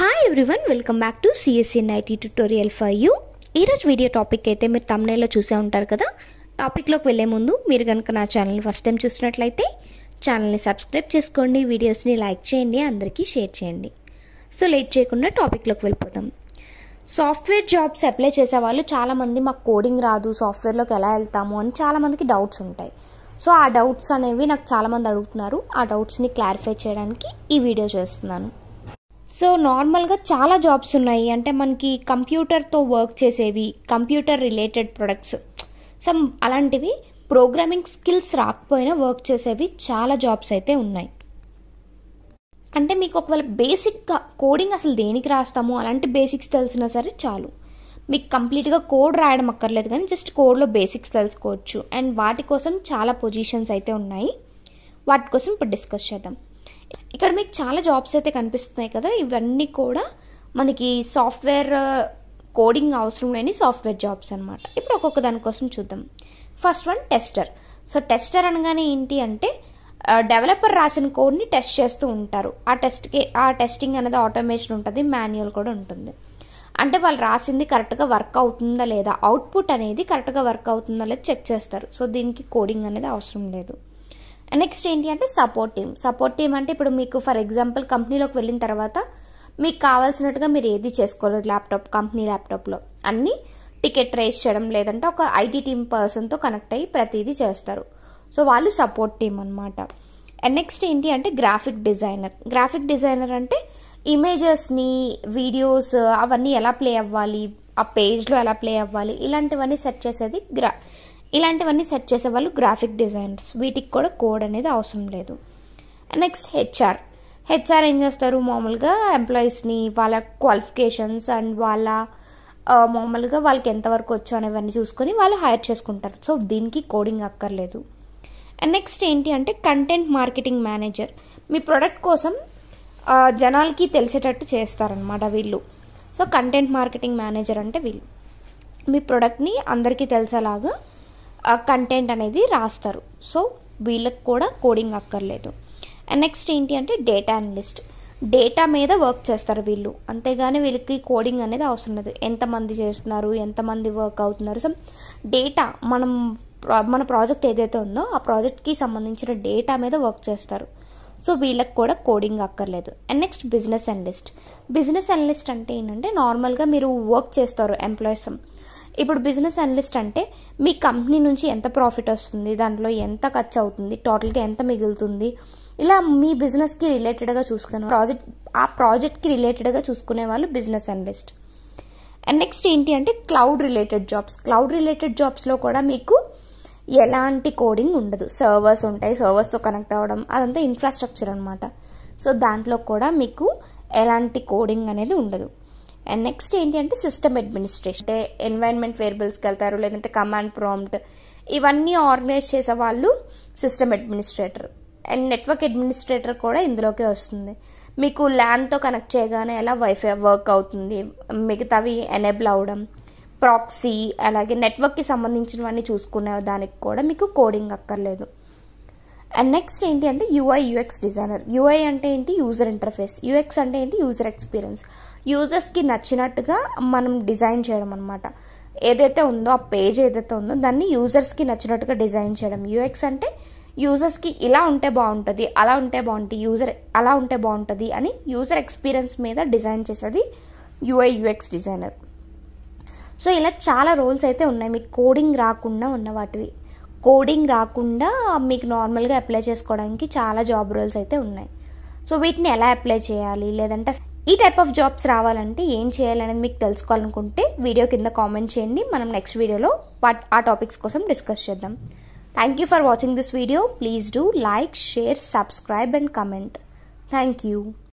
hi everyone welcome back to CSC nighty tutorial for you ఈరోజు video topic అయితే మీరు తమ్నైల్లో చూసే ఉంటారు కదా టాపిక్లోకి వెళ్ళే ముందు మీరు కనుక నా ఛానల్ ఫస్ట్ టైం చూసినట్లయితే ఛానల్ని సబ్స్క్రైబ్ చేసుకోండి వీడియోస్ని లైక్ చేయండి అందరికీ షేర్ చేయండి సో లేట్ చేయకుండా టాపిక్లోకి వెళ్ళిపోతాం సాఫ్ట్వేర్ జాబ్స్ అప్లై చేసేవాళ్ళు చాలామంది మాకు కోడింగ్ రాదు సాఫ్ట్వేర్లోకి ఎలా వెళ్తాము అని చాలామందికి డౌట్స్ ఉంటాయి సో ఆ డౌట్స్ అనేవి నాకు చాలామంది అడుగుతున్నారు ఆ డౌట్స్ని క్లారిఫై చేయడానికి ఈ వీడియో చేస్తున్నాను సో నార్మల్గా చాలా జాబ్స్ ఉన్నాయి అంటే మనకి కంప్యూటర్తో వర్క్ చేసేవి కంప్యూటర్ రిలేటెడ్ ప్రొడక్ట్స్ సమ్ అలాంటివి ప్రోగ్రామింగ్ స్కిల్స్ రాకపోయినా వర్క్ చేసేవి చాలా జాబ్స్ అయితే ఉన్నాయి అంటే మీకు ఒకవేళ బేసిక్గా కోడింగ్ అసలు దేనికి రాస్తాము అలాంటి బేసిక్స్ తెలిసినా సరే చాలు మీకు కంప్లీట్గా కోడ్ రాయడం అక్కర్లేదు కానీ జస్ట్ కోడ్లో బేసిక్స్ తెలుసుకోవచ్చు అండ్ వాటి కోసం చాలా పొజిషన్స్ అయితే ఉన్నాయి వాటి కోసం ఇప్పుడు డిస్కస్ చేద్దాం ఇక్కడ మీకు చాలా జాబ్స్ అయితే కనిపిస్తున్నాయి కదా ఇవన్నీ కూడా మనకి సాఫ్ట్వేర్ కోడింగ్ uh, అవసరం లేని సాఫ్ట్వేర్ జాబ్స్ అనమాట ఇప్పుడు ఒక్కొక్క దానికోసం చూద్దాం first one tester so tester అనగానే ఏంటి అంటే డెవలపర్ uh, రాసిన కోడ్ని టెస్ట్ చేస్తూ ఉంటారు ఆ టెస్ట్కి ఆ టెస్టింగ్ అనేది ఆటోమేషన్ ఉంటుంది మాన్యువల్ కూడా ఉంటుంది అంటే వాళ్ళు రాసింది కరెక్ట్గా వర్క్ అవుతుందా లేదా అవుట్పుట్ అనేది కరెక్ట్గా వర్క్ అవుతుందా లేదా చెక్ చేస్తారు సో దీనికి కోడింగ్ అనేది అవసరం లేదు నెక్స్ట్ ఏంటి అంటే సపోర్ట్ టీమ్ సపోర్ట్ టీమ్ అంటే ఇప్పుడు మీకు ఫర్ ఎగ్జాంపుల్ కంపెనీలోకి వెళ్ళిన తర్వాత మీకు కావాల్సినట్టుగా మీరు ఏది చేసుకోలేరు ల్యాప్టాప్ కంపెనీ ల్యాప్టాప్లో అన్నీ టికెట్ ట్రేస్ చేయడం లేదంటే ఒక ఐటీ టీమ్ పర్సన్తో కనెక్ట్ అయ్యి ప్రతిదీ చేస్తారు సో వాళ్ళు సపోర్ట్ టీం అనమాట నెక్స్ట్ ఏంటి అంటే గ్రాఫిక్ డిజైనర్ గ్రాఫిక్ డిజైనర్ అంటే ఇమేజెస్ని వీడియోస్ అవన్నీ ఎలా ప్లే అవ్వాలి ఆ పేజ్లో ఎలా ప్లే అవ్వాలి ఇలాంటివన్నీ సెట్ చేసేది గ్రా ఇలాంటివన్నీ సెట్ చేసేవాళ్ళు గ్రాఫిక్ డిజైనర్స్ వీటికి కూడా కోడ్ అనేది అవసరం లేదు నెక్స్ట్ హెచ్ఆర్ హెచ్ఆర్ ఏం చేస్తారు మామూలుగా ఎంప్లాయీస్ని వాళ్ళ క్వాలిఫికేషన్స్ అండ్ వాళ్ళ మామూలుగా వాళ్ళకి ఎంతవరకు వచ్చు అనేవన్నీ చూసుకొని వాళ్ళు హైర్ చేసుకుంటారు సో దీనికి కోడింగ్ అక్కర్లేదు అండ్ నెక్స్ట్ ఏంటి అంటే కంటెంట్ మార్కెటింగ్ మేనేజర్ మీ ప్రొడక్ట్ కోసం జనాలకి తెలిసేటట్టు చేస్తారనమాట వీళ్ళు సో కంటెంట్ మార్కెటింగ్ మేనేజర్ అంటే వీళ్ళు మీ ప్రొడక్ట్ని అందరికీ తెలిసేలాగా కంటెంట్ అనేది రాస్తారు సో వీళ్ళకి కూడా కోడింగ్ అక్కర్లేదు నెక్స్ట్ ఏంటి అంటే డేటా అనలిస్ట్ డేటా మీద వర్క్ చేస్తారు వీళ్ళు అంతేగాని వీళ్ళకి కోడింగ్ అనేది అవసరం లేదు ఎంతమంది చేస్తున్నారు ఎంతమంది వర్క్ అవుతున్నారు సో డేటా మనం మన ప్రాజెక్ట్ ఏదైతే ఉందో ఆ ప్రాజెక్ట్కి సంబంధించిన డేటా మీద వర్క్ చేస్తారు సో వీళ్ళకి కూడా కోడింగ్ అక్కర్లేదు and next business analyst business analyst అంటే ఏంటంటే నార్మల్గా మీరు వర్క్ చేస్తారు ఎంప్లాయీస్ ఇప్పుడు బిజినెస్ అనలిస్ట్ అంటే మీ కంపెనీ నుంచి ఎంత ప్రాఫిట్ వస్తుంది దాంట్లో ఎంత ఖర్చు అవుతుంది టోటల్గా ఎంత మిగులుతుంది ఇలా మీ బిజినెస్కి రిలేటెడ్గా చూసుకునే ప్రాజెక్ట్ ఆ ప్రాజెక్ట్కి రిలేటెడ్గా చూసుకునే వాళ్ళు బిజినెస్ అనలిస్ట్ అండ్ నెక్స్ట్ ఏంటి అంటే cloud related jobs cloud related జాబ్స్లో కూడా మీకు ఎలాంటి కోడింగ్ ఉండదు సర్వర్స్ ఉంటాయి సర్వర్స్తో కనెక్ట్ అవ్వడం అదంతా ఇన్ఫ్రాస్ట్రక్చర్ అనమాట సో దాంట్లో కూడా మీకు ఎలాంటి కోడింగ్ అనేది ఉండదు అండ్ నెక్స్ట్ ఏంటి అంటే సిస్టమ్ అడ్మినిస్ట్రేషన్ అంటే ఎన్వైర్న్మెంట్ వేరియబుల్స్కి వెళ్తారు లేదంటే కమాండ్ ప్రాంప్ట్ ఇవన్నీ ఆర్గనైజ్ చేసే వాళ్ళు system administrator and network administrator కూడా ఇందులోకే వస్తుంది మీకు ల్యాండ్తో కనెక్ట్ చేయగానే ఎలా వైఫై వర్క్ అవుతుంది మిగతావి ఎనేబుల్ అవడం ప్రాక్సీ అలాగే నెట్వర్క్కి సంబంధించినవన్నీ చూసుకునే దానికి కూడా మీకు కోడింగ్ అక్కర్లేదు అండ్ నెక్స్ట్ ఏంటి అంటే యూఐ యూఎక్స్ డిజైనర్ యూఐ అంటే ఏంటి యూజర్ ఇంటర్ఫేస్ యూఎక్స్ అంటే ఏంటి యూజర్ ఎక్స్పీరియన్స్ యూజర్స్కి నచ్చినట్టుగా మనం డిజైన్ చేయడం అనమాట ఏదైతే ఉందో ఆ పేజ్ ఏదైతే ఉందో దాన్ని యూజర్స్కి నచ్చినట్టుగా డిజైన్ చేయడం యూఎక్స్ అంటే యూజర్స్కి ఇలా ఉంటే బాగుంటుంది అలా ఉంటే బాగుంటుంది యూజర్ అలా ఉంటే బాగుంటుంది అని యూజర్ ఎక్స్పీరియన్స్ మీద డిజైన్ చేసేది యుఐ యూఎక్స్ డిజైనర్ సో ఇలా చాలా రోల్స్ అయితే ఉన్నాయి మీకు కోడింగ్ రాకుండా ఉన్న వాటివి కోడింగ్ రాకుండా మీకు నార్మల్గా అప్లై చేసుకోవడానికి చాలా జాబ్ రోల్స్ అయితే ఉన్నాయి సో వీటిని ఎలా అప్లై చేయాలి లేదంటే ఈ టైప్ ఆఫ్ జాబ్స్ రావాలంటే ఏం చేయాలనేది మీకు తెలుసుకోవాలనుకుంటే వీడియో కింద కామెంట్ చేయండి మనం నెక్స్ట్ వీడియోలో వాట్ ఆ టాపిక్స్ కోసం డిస్కస్ చేద్దాం thank you for watching this video please do like share subscribe and comment thank you